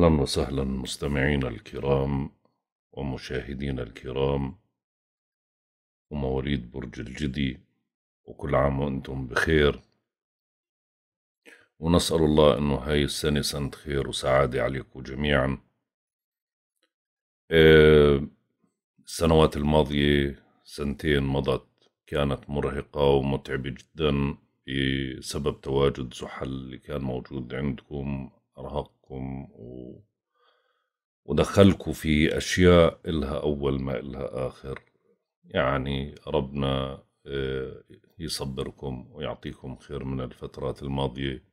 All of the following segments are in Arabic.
اهلا وسهلا مستمعينا الكرام ومشاهدينا الكرام ومواليد برج الجدي وكل عام وانتم بخير ونسأل الله انه هاي السنة سنة خير وسعادة عليكم جميعا آه، السنوات الماضية سنتين مضت كانت مرهقة ومتعبة جدا بسبب تواجد زحل اللي كان موجود عندكم أرهق وقتكم و... ودخلكم في أشياء إلها أول ما إلها آخر يعني ربنا آه، يصبركم ويعطيكم خير من الفترات الماضية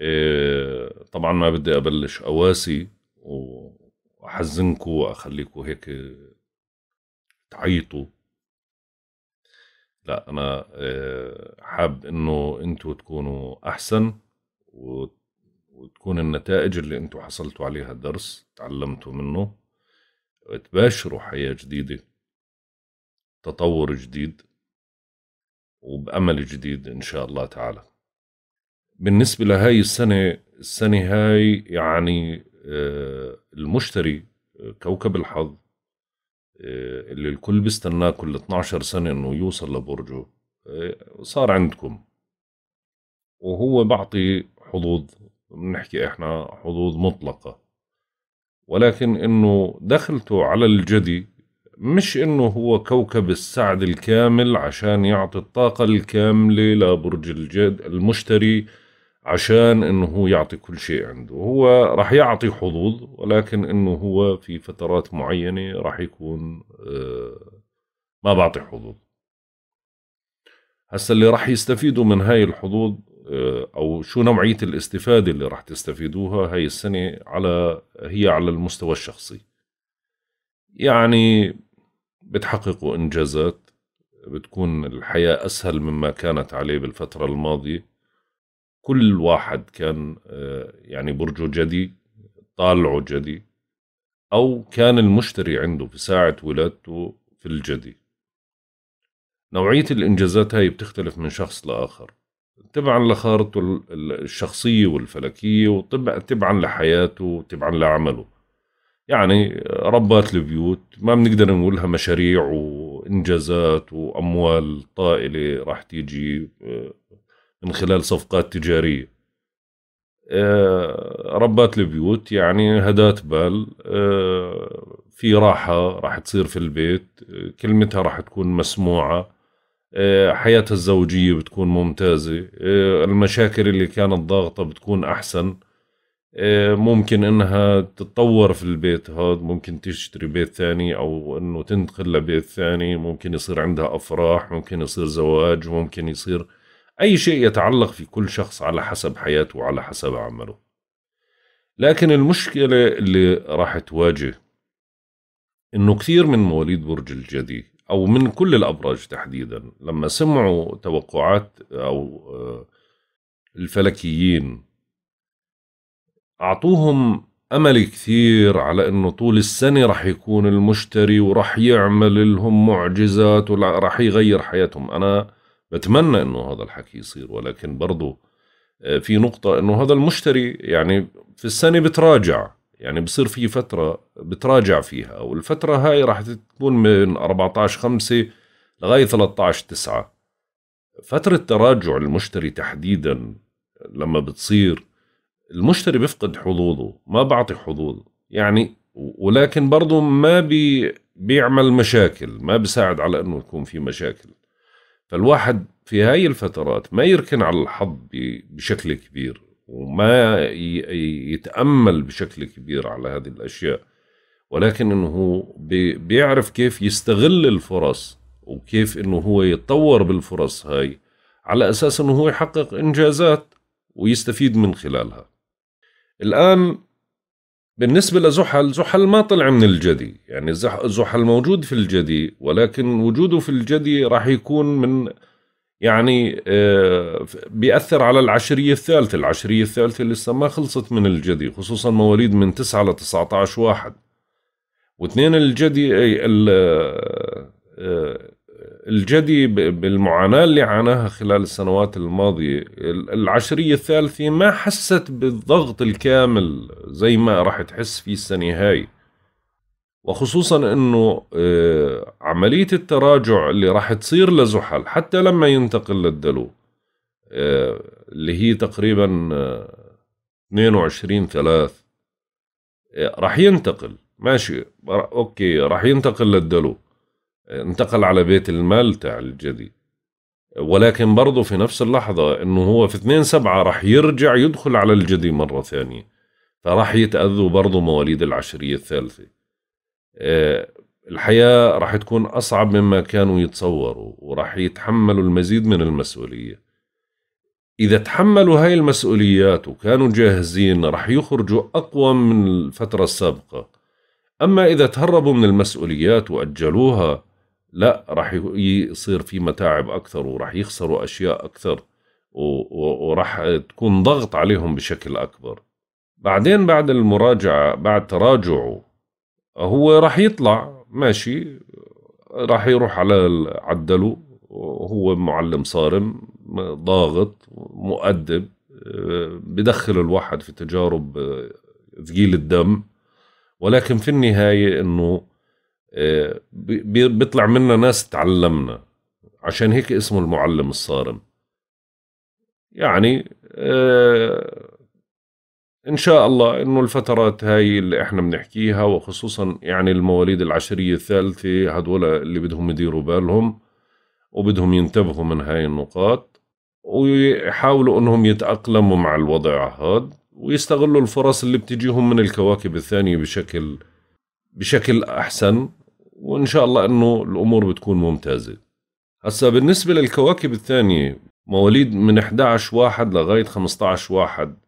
آه، طبعا ما بدي أبلش أواسي وأحزنكم وأخليكم هيك تعيطوا لا أنا آه، حاب إنه أنتوا تكونوا أحسن وت وتكون النتائج اللي انتم حصلتوا عليها درس تعلمتوا منه تباشروا حياة جديدة تطور جديد وبأمل جديد إن شاء الله تعالى بالنسبة لهاي السنة السنة هاي يعني آه، المشتري آه، كوكب الحظ آه، اللي الكل بيستناه كل 12 سنة إنه يوصل لبرجه صار عندكم وهو بعطي حظوظ بنحكي احنا حظوظ مطلقه ولكن انه دخلته على الجدي مش انه هو كوكب السعد الكامل عشان يعطي الطاقة الكاملة لبرج الجد المشتري عشان انه هو يعطي كل شيء عنده هو راح يعطي حظوظ ولكن انه هو في فترات معينة راح يكون آه، ما بعطي حظوظ هسا اللي راح يستفيدوا من هاي الحظوظ آه، او شو نوعيه الاستفاده اللي راح تستفيدوها هاي السنه على هي على المستوى الشخصي يعني بتحققوا انجازات بتكون الحياه اسهل مما كانت عليه بالفتره الماضيه كل واحد كان آه، يعني برجه جدي طالعه جدي او كان المشتري عنده في ساعه ولادته في الجدي نوعيه الانجازات هاي بتختلف من شخص لاخر تبعا لخارطته الشخصية والفلكية وتبعا لحياته وتبعا لعمله يعني ربات البيوت ما بنقدر نقولها مشاريع وإنجازات وأموال طائلة راح تيجي آه، من خلال صفقات تجارية آه، ربات البيوت يعني هدات بال آه، في راحة راح تصير في البيت كلمتها راح تكون مسموعة آه، حياتها الزوجية بتكون ممتازة آه، المشاكل اللي كانت ضاغطة بتكون أحسن آه، ممكن انها تتطور في البيت هذا ممكن تشتري بيت ثاني او انه تنتقل لبيت ثاني ممكن يصير عندها افراح ممكن يصير زواج ممكن يصير اي شيء يتعلق في كل شخص على حسب حياته وعلى حسب عمله لكن المشكلة اللي راح تواجه انه كثير من مواليد برج الجدي او من كل الابراج تحديدا لما سمعوا توقعات او آه، الفلكيين اعطوهم امل كثير على انه طول السنه رح يكون المشتري ورح يعمل لهم معجزات ورح يغير حياتهم انا بتمنى انه هذا الحكي يصير ولكن برضه آه، في نقطه انه هذا المشتري يعني في السنه بتراجع يعني بصير في فترة بتراجع فيها والفترة هاي راح تكون من 14 5 لغاية 13 9 فترة تراجع المشتري تحديدا لما بتصير المشتري بيفقد حظوظه ما بعطي حظوظ يعني ولكن برضه ما بي بيعمل مشاكل ما بيساعد على انه يكون في مشاكل فالواحد في هاي الفترات ما يركن على الحظ بشكل كبير وما يتامل بشكل كبير على هذه الاشياء ولكن انه هو بيعرف كيف يستغل الفرص وكيف انه هو يتطور بالفرص هاي على اساس انه هو يحقق انجازات ويستفيد من خلالها الان بالنسبة لزحل زحل ما طلع من الجدي يعني زحل موجود في الجدي ولكن وجوده في الجدي راح يكون من يعني آه، بيأثر على العشرية الثالثة العشرية الثالثة لسه ما خلصت من الجدي خصوصا مواليد من 9 ل 19 واحد واثنين الجدي آه، آه، الجدي بالمعاناة اللي عاناها خلال السنوات الماضية العشرية الثالثة ما حست بالضغط الكامل زي ما راح تحس في السنة هاي وخصوصا انه آه، عمليه التراجع اللي راح تصير لزحل حتى لما ينتقل للدلو آه، اللي هي تقريبا 22 آه، 3 راح ينتقل ماشي اوكي راح ينتقل للدلو انتقل على بيت المال تاع الجدي ولكن برضه في نفس اللحظة انه هو في 2 سبعة راح يرجع يدخل على الجدي مرة ثانية فراح يتأذوا برضه مواليد العشرية الثالثة آه، الحياة راح تكون أصعب مما كانوا يتصوروا وراح يتحملوا المزيد من المسؤولية إذا تحملوا هاي المسؤوليات وكانوا جاهزين راح يخرجوا أقوى من الفترة السابقة أما إذا تهربوا من المسؤوليات وأجلوها لا راح يصير في متاعب أكثر وراح يخسروا أشياء أكثر وراح تكون ضغط عليهم بشكل أكبر بعدين بعد المراجعة بعد تراجعه هو راح يطلع ماشي راح يروح على عدلو هو معلم صارم ضاغط مؤدب آه، بدخل الواحد في تجارب آه، ثقيل الدم ولكن في النهاية إنه آه، بيطلع منا ناس تعلمنا عشان هيك اسمه المعلم الصارم يعني ان شاء الله انه الفترات هاي اللي احنا بنحكيها وخصوصا يعني المواليد العشرية الثالثة هدول اللي بدهم يديروا بالهم وبدهم ينتبهوا من هاي النقاط ويحاولوا انهم يتأقلموا مع الوضع هذا ويستغلوا الفرص اللي بتجيهم من الكواكب الثانية بشكل بشكل احسن وان شاء الله انه الامور بتكون ممتازة هسا بالنسبة للكواكب الثانية مواليد من 11 واحد لغاية 15 واحد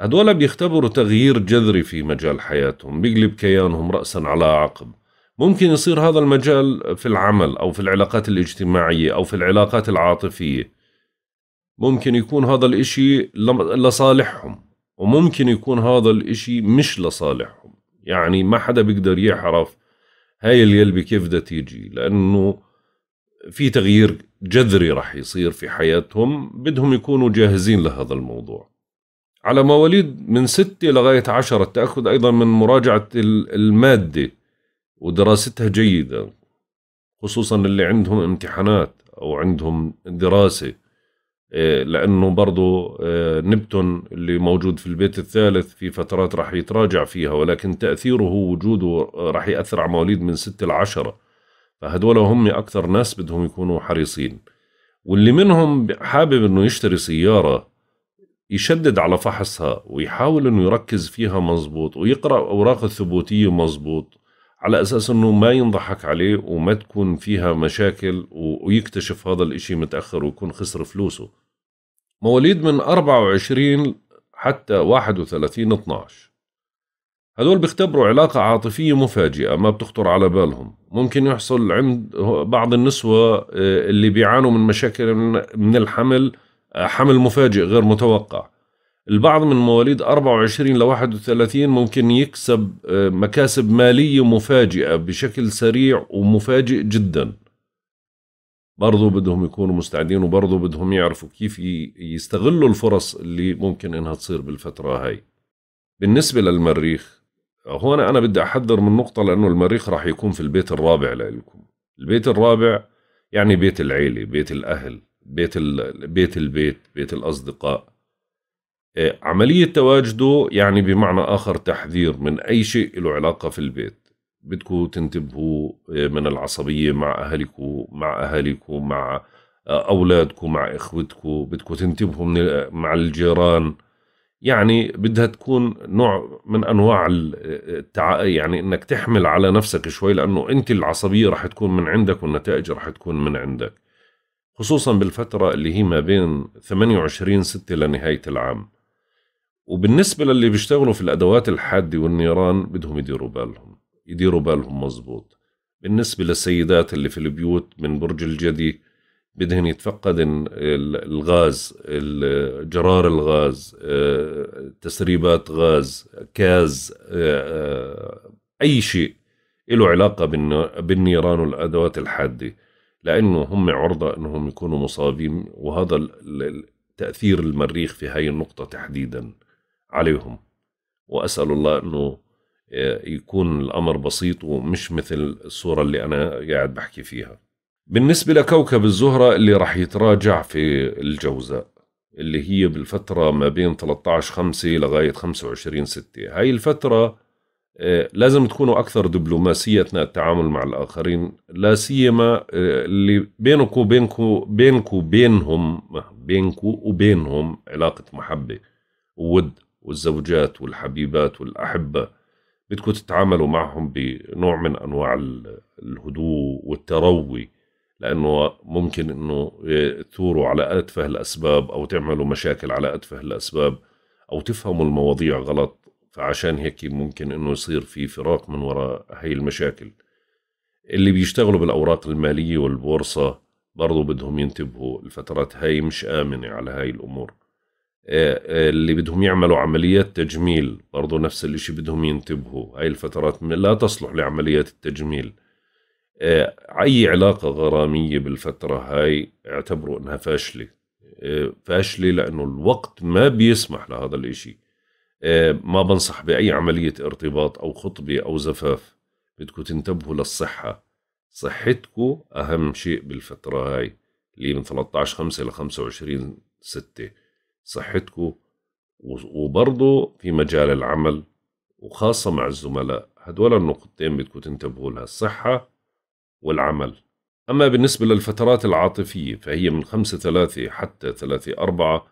هدول بيختبروا تغيير جذري في مجال حياتهم بيقلب كيانهم رأسا على عقب ممكن يصير هذا المجال في العمل أو في العلاقات الاجتماعية أو في العلاقات العاطفية ممكن يكون هذا الإشي لصالحهم وممكن يكون هذا الإشي مش لصالحهم يعني ما حدا بيقدر يعرف هاي اليلبة كيف بدها تيجي لأنه في تغيير جذري رح يصير في حياتهم بدهم يكونوا جاهزين لهذا الموضوع على مواليد من ستة لغاية عشرة التأكد أيضا من مراجعة المادة ودراستها جيدا خصوصا اللي عندهم امتحانات أو عندهم دراسة آه، لأنه برضو آه، نبتون اللي موجود في البيت الثالث في فترات راح يتراجع فيها ولكن تأثيره وجوده راح يأثر على مواليد من ستة لعشرة فهدول هم أكثر ناس بدهم يكونوا حريصين واللي منهم حابب أنه يشتري سيارة يشدد على فحصها ويحاول انه يركز فيها مزبوط ويقرا اوراق الثبوتيه مزبوط على اساس انه ما ينضحك عليه وما تكون فيها مشاكل ويكتشف هذا الاشي متاخر ويكون خسر فلوسه مواليد من 24 حتى 31 12 هدول بيختبروا علاقة عاطفية مفاجئة ما بتخطر على بالهم ممكن يحصل عند بعض النسوة آه، اللي بيعانوا من مشاكل من الحمل آه، حمل مفاجئ غير متوقع البعض من مواليد 24 ل 31 ممكن يكسب آه، مكاسب مالية مفاجئة بشكل سريع ومفاجئ جدا برضو بدهم يكونوا مستعدين وبرضو بدهم يعرفوا كيف يستغلوا الفرص اللي ممكن انها تصير بالفترة هاي بالنسبة للمريخ آه، هون أنا بدي أحذر من نقطة لأنه المريخ راح يكون في البيت الرابع لإلكم البيت الرابع يعني بيت العيلة بيت الأهل بيت بيت البيت بيت الأصدقاء إيه، عملية تواجده يعني بمعنى آخر تحذير من أي شيء له علاقة في البيت بدكم تنتبهوا إيه، من العصبية مع أهلكم مع أهاليكم مع أولادكم مع إخوتكم بدكم تنتبهوا من مع الجيران يعني بدها تكون نوع من أنواع التع... يعني إنك تحمل على نفسك شوي لأنه أنت العصبية رح تكون من عندك والنتائج رح تكون من عندك خصوصا بالفترة اللي هي ما بين 28 6 لنهاية العام وبالنسبة للي بيشتغلوا في الأدوات الحادة والنيران بدهم يديروا بالهم يديروا بالهم مزبوط بالنسبة للسيدات اللي في البيوت من برج الجدي بدهن يتفقدن الغاز جرار الغاز آه، تسريبات غاز كاز آه، آه، أي شيء له علاقة بالنيران والأدوات الحادة لأنه هم عرضة أنهم يكونوا مصابين وهذا تأثير المريخ في هاي النقطة تحديدا عليهم وأسأل الله أنه آه، يكون الأمر بسيط ومش مثل الصورة اللي أنا قاعد بحكي فيها بالنسبة لكوكب الزهرة اللي راح يتراجع في الجوزاء اللي هي بالفترة ما بين 13 5 لغاية 25 6 هاي الفترة آه، لازم تكونوا أكثر دبلوماسية أثناء التعامل مع الآخرين لا سيما آه، اللي بينك وبينكم بينك وبينهم بينك وبينهم علاقة محبة وود والزوجات والحبيبات والأحبة بدكم تتعاملوا معهم بنوع من أنواع الهدوء والتروي لأنه ممكن أنه آه، تثوروا على أتفه الأسباب أو تعملوا مشاكل على أتفه الأسباب أو تفهموا المواضيع غلط فعشان هيك ممكن انه يصير في فراق من وراء هي المشاكل اللي بيشتغلوا بالاوراق الماليه والبورصه برضو بدهم ينتبهوا الفترات هاي مش امنه على هاي الامور آه، آه، اللي بدهم يعملوا عمليات تجميل برضو نفس الاشي بدهم ينتبهوا هاي الفترات لا تصلح لعمليات التجميل آه، اي علاقه غراميه بالفتره هاي اعتبروا انها فاشله فاشله لانه الوقت ما بيسمح لهذا الاشي ما بنصح بأي عملية ارتباط أو خطبة أو زفاف بدكم تنتبهوا للصحة صحتكم أهم شيء بالفترة هاي اللي من 13 5 ل 25 6 صحتكم وبرضه في مجال العمل وخاصة مع الزملاء هدول النقطتين بدكم تنتبهوا لها الصحة والعمل أما بالنسبة للفترات العاطفية فهي من 5 3 حتى 3 4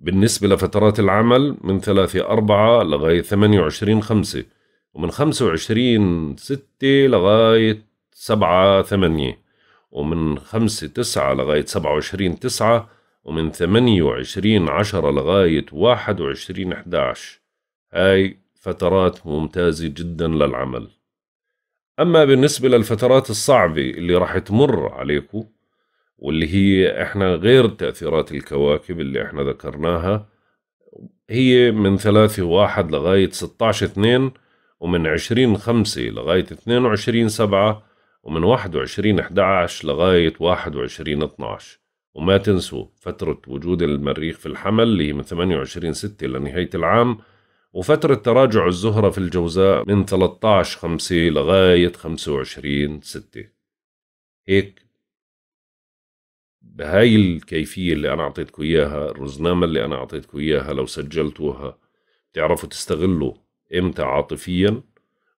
بالنسبة لفترات العمل من 3 4 لغاية 28 5 ومن 25 6 لغاية 7 8 ومن 5 9 لغاية 27 9 ومن 28 10 لغاية 21 11 هاي فترات ممتازة جدا للعمل أما بالنسبة للفترات الصعبة اللي راح تمر عليكم واللي هي احنا غير تأثيرات الكواكب اللي احنا ذكرناها هي من ثلاثة واحد لغاية ستة عشر اثنين ومن عشرين خمسة لغاية اثنين وعشرين سبعة ومن واحد وعشرين احداعش لغاية واحد وعشرين اتناعش وما تنسوا فترة وجود المريخ في الحمل اللي هي من ثمانية وعشرين ستة لنهاية العام وفترة تراجع الزهرة في الجوزاء من ثلاثة عشر خمسة لغاية خمسة وعشرين ستة هيك بهاي الكيفيه اللي انا اعطيتكم اياها الرزنامه اللي انا اعطيتكم اياها لو سجلتوها بتعرفوا تستغلوا امتى عاطفيا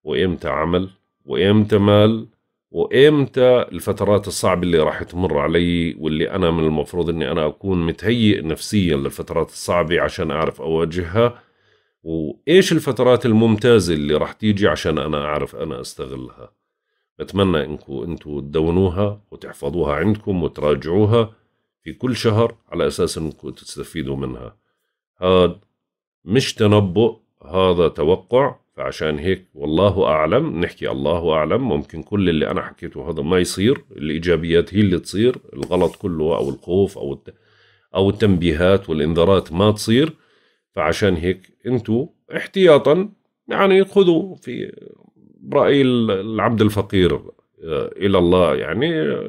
وامتى عمل وامتى مال وامتى الفترات الصعبه اللي راح تمر علي واللي انا من المفروض اني انا اكون متهيئ نفسيا للفترات الصعبه عشان اعرف اواجهها وايش الفترات الممتازه اللي راح تيجي عشان انا اعرف انا استغلها بتمنى انكم انتم تدونوها وتحفظوها عندكم وتراجعوها في كل شهر على اساس انكم تستفيدوا منها هذا مش تنبؤ هذا توقع فعشان هيك والله اعلم نحكي الله اعلم ممكن كل اللي انا حكيته هذا ما يصير الايجابيات هي اللي تصير الغلط كله او الخوف او الت... او التنبيهات والانذارات ما تصير فعشان هيك انتوا احتياطا يعني خذوا في برايي العبد الفقير آه، الى الله يعني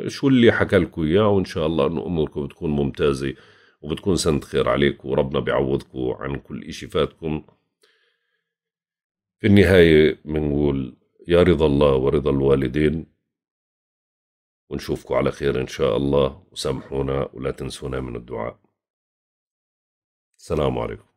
شو اللي حكى لكم اياه وان شاء الله انه اموركم بتكون ممتازه وبتكون سنه خير عليكم وربنا بيعوضكم عن كل شيء فاتكم في النهايه بنقول يا رضا الله ورضا الوالدين ونشوفكم على خير ان شاء الله وسامحونا ولا تنسونا من الدعاء السلام عليكم